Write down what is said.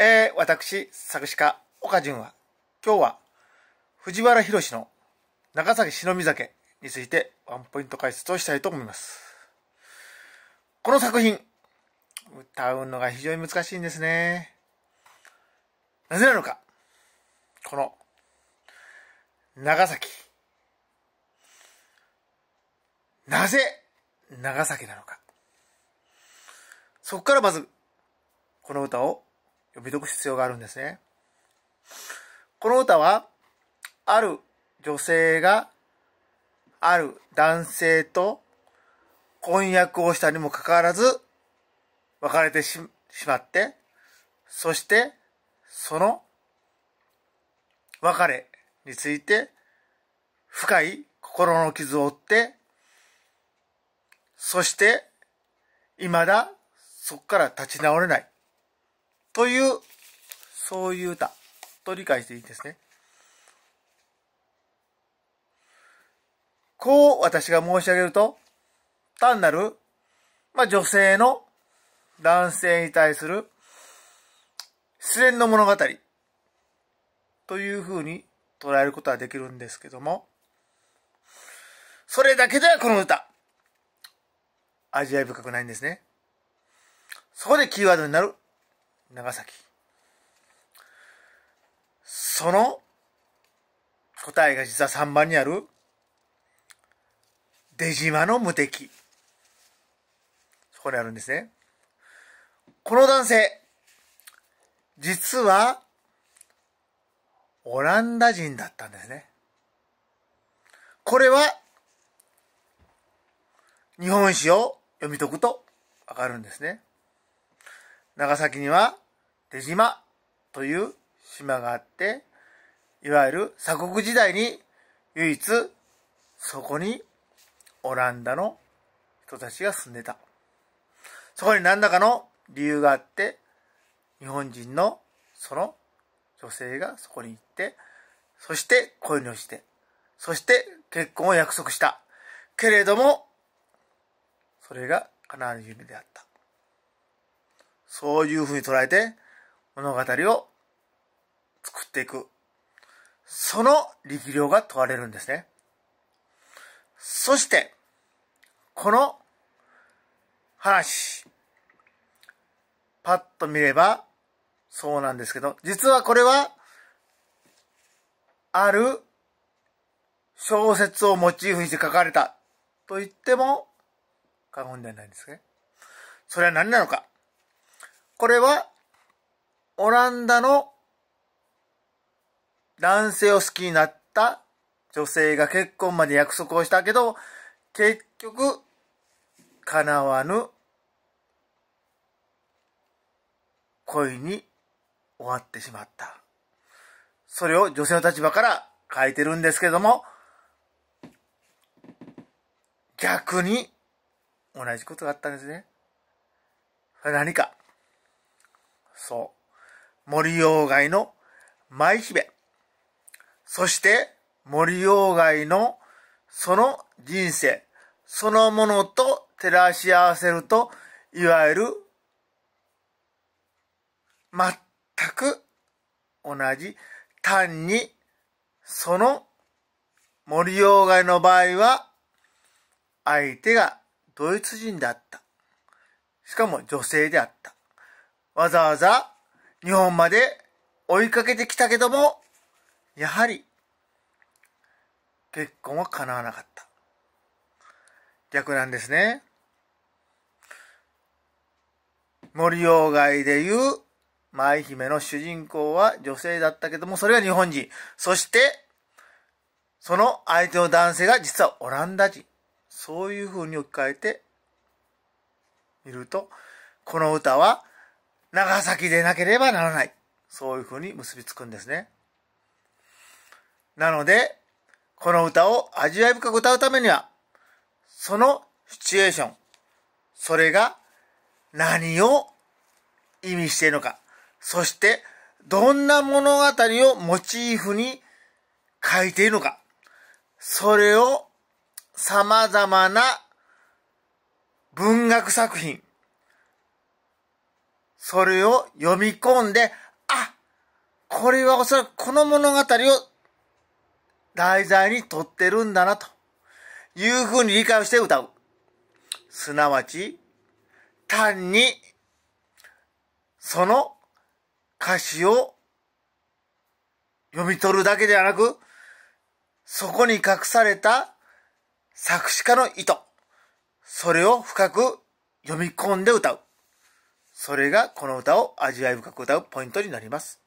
えー、私、作詞家、岡淳は、今日は、藤原宏の長崎忍び酒についてワンポイント解説をしたいと思います。この作品、歌うのが非常に難しいんですね。なぜなのか、この、長崎。なぜ、長崎なのか。そこからまず、この歌を読み解く必要があるんですね。この歌は、ある女性が、ある男性と婚約をしたにもかかわらず、別れてしまって、そして、その、別れについて、深い心の傷を負って、そして、未だそこから立ち直れない。という、そういう歌と理解していいんですね。こう私が申し上げると、単なる、まあ、女性の男性に対する失恋の物語というふうに捉えることはできるんですけども、それだけではこの歌、味わい深くないんですね。そこでキーワードになる長崎その答えが実は3番にある出島の無敵そこにあるんですねこの男性実はオランダ人だったんですねこれは日本史を読み解くとわかるんですね。長崎には出島という島があって、いわゆる鎖国時代に唯一そこにオランダの人たちが住んでた。そこに何らかの理由があって、日本人のその女性がそこに行って、そして恋に落ちて、そして結婚を約束した。けれども、それが叶ず夢であった。そういうふうに捉えて物語を作っていく。その力量が問われるんですね。そして、この話、パッと見ればそうなんですけど、実はこれは、ある小説をモチーフにして書かれたと言っても過言ではないんですね。それは何なのかこれは、オランダの男性を好きになった女性が結婚まで約束をしたけど、結局、叶わぬ恋に終わってしまった。それを女性の立場から書いてるんですけども、逆に同じことがあったんですね。それ何かそう。森鴎外の舞姫。そして森鴎外のその人生そのものと照らし合わせると、いわゆる全く同じ。単にその森鴎外の場合は相手がドイツ人であった。しかも女性であった。わざわざ日本まで追いかけてきたけども、やはり、結婚は叶わなかった。逆なんですね。森鴎外でいう、舞姫の主人公は女性だったけども、それが日本人。そして、その相手の男性が実はオランダ人。そういう風に置き換えてみると、この歌は長崎でなければならない。そういうふうに結びつくんですね。なので、この歌を味わい深く歌うためには、そのシチュエーション、それが何を意味しているのか、そしてどんな物語をモチーフに書いているのか、それを様々な文学作品、それを読み込んで、あこれはおそらくこの物語を題材にとってるんだな、というふうに理解をして歌う。すなわち、単に、その歌詞を読み取るだけではなく、そこに隠された作詞家の意図、それを深く読み込んで歌う。それがこの歌を味わい深く歌うポイントになります。